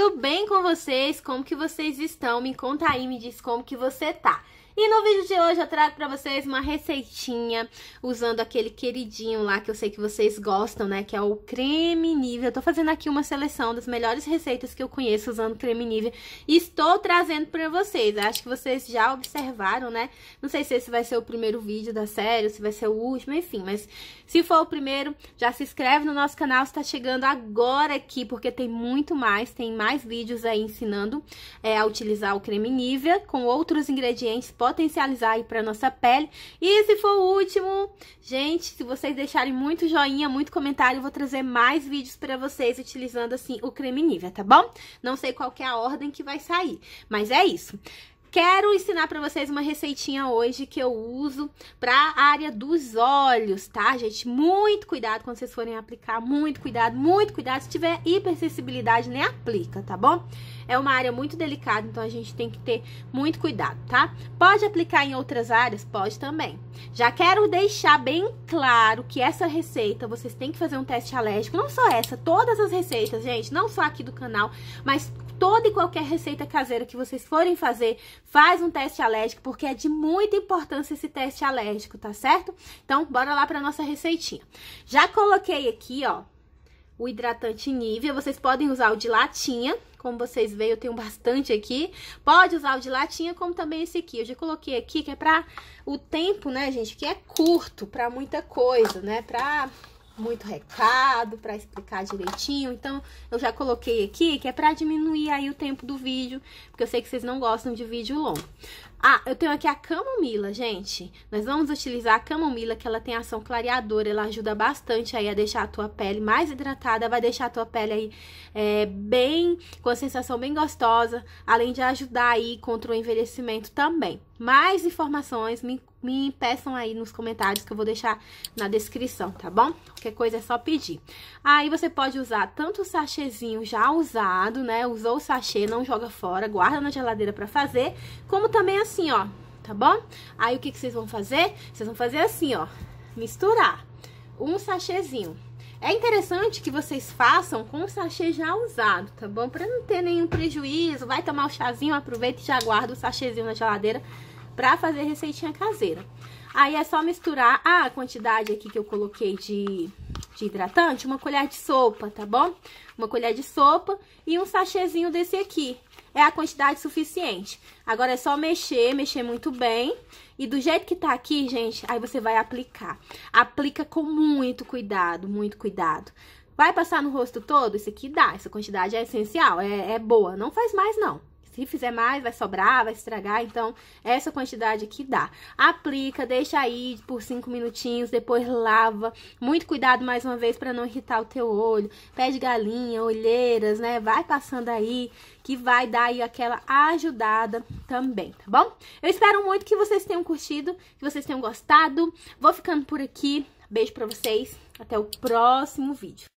tudo bem com vocês? Como que vocês estão? Me conta aí, me diz como que você tá. E no vídeo de hoje eu trago para vocês uma receitinha usando aquele queridinho lá que eu sei que vocês gostam, né? Que é o creme nível. Eu tô fazendo aqui uma seleção das melhores receitas que eu conheço usando creme nível e estou trazendo para vocês. Acho que vocês já observaram, né? Não sei se esse vai ser o primeiro vídeo da série, se vai ser o último, enfim. Mas se for o primeiro, já se inscreve no nosso canal Está chegando agora aqui, porque tem muito mais, tem mais vídeos aí ensinando é, a utilizar o creme nível com outros ingredientes potencializar aí para nossa pele. E esse foi o último. Gente, se vocês deixarem muito joinha, muito comentário, eu vou trazer mais vídeos para vocês utilizando assim o creme Nivea, tá bom? Não sei qual é a ordem que vai sair, mas é isso. Quero ensinar para vocês uma receitinha hoje que eu uso para a área dos olhos, tá, gente? Muito cuidado quando vocês forem aplicar, muito cuidado, muito cuidado. Se tiver hipersensibilidade, nem aplica, tá bom? É uma área muito delicada, então a gente tem que ter muito cuidado, tá? Pode aplicar em outras áreas? Pode também. Já quero deixar bem claro que essa receita vocês têm que fazer um teste alérgico, não só essa, todas as receitas, gente, não só aqui do canal, mas toda e qualquer receita caseira que vocês forem fazer, faz um teste alérgico, porque é de muita importância esse teste alérgico, tá certo? Então, bora lá pra nossa receitinha. Já coloquei aqui, ó, o hidratante Nivea. Vocês podem usar o de latinha, como vocês veem, eu tenho bastante aqui. Pode usar o de latinha, como também esse aqui. Eu já coloquei aqui, que é pra o tempo, né, gente, que é curto pra muita coisa, né, pra muito recado para explicar direitinho. Então, eu já coloquei aqui que é para diminuir aí o tempo do vídeo, porque eu sei que vocês não gostam de vídeo longo. Ah, eu tenho aqui a camomila, gente. Nós vamos utilizar a camomila, que ela tem ação clareadora, ela ajuda bastante aí a deixar a tua pele mais hidratada, vai deixar a tua pele aí é, bem, com a sensação bem gostosa, além de ajudar aí contra o envelhecimento também. Mais informações, me me peçam aí nos comentários que eu vou deixar na descrição, tá bom? Qualquer coisa é só pedir. Aí você pode usar tanto o sachêzinho já usado, né? Usou o sachê, não joga fora, guarda na geladeira pra fazer, como também assim, ó, tá bom? Aí o que, que vocês vão fazer? Vocês vão fazer assim, ó, misturar um sachêzinho. É interessante que vocês façam com o sachê já usado, tá bom? Pra não ter nenhum prejuízo, vai tomar o chazinho, aproveita e já guarda o sachêzinho na geladeira para fazer receitinha caseira. Aí é só misturar a quantidade aqui que eu coloquei de, de, hidratante, uma colher de sopa, tá bom? Uma colher de sopa e um sachêzinho desse aqui. É a quantidade suficiente. Agora é só mexer, mexer muito bem. E do jeito que tá aqui, gente, aí você vai aplicar. Aplica com muito cuidado, muito cuidado. Vai passar no rosto todo? Isso aqui dá, essa quantidade é essencial, é, é boa. Não faz mais, não. Se fizer mais, vai sobrar, vai estragar. Então, essa quantidade que dá. Aplica, deixa aí por 5 minutinhos, depois lava. Muito cuidado mais uma vez para não irritar o teu olho. Pé de galinha, olheiras, né? Vai passando aí que vai dar aí aquela ajudada também, tá bom? Eu espero muito que vocês tenham curtido, que vocês tenham gostado. Vou ficando por aqui. Beijo para vocês. Até o próximo vídeo.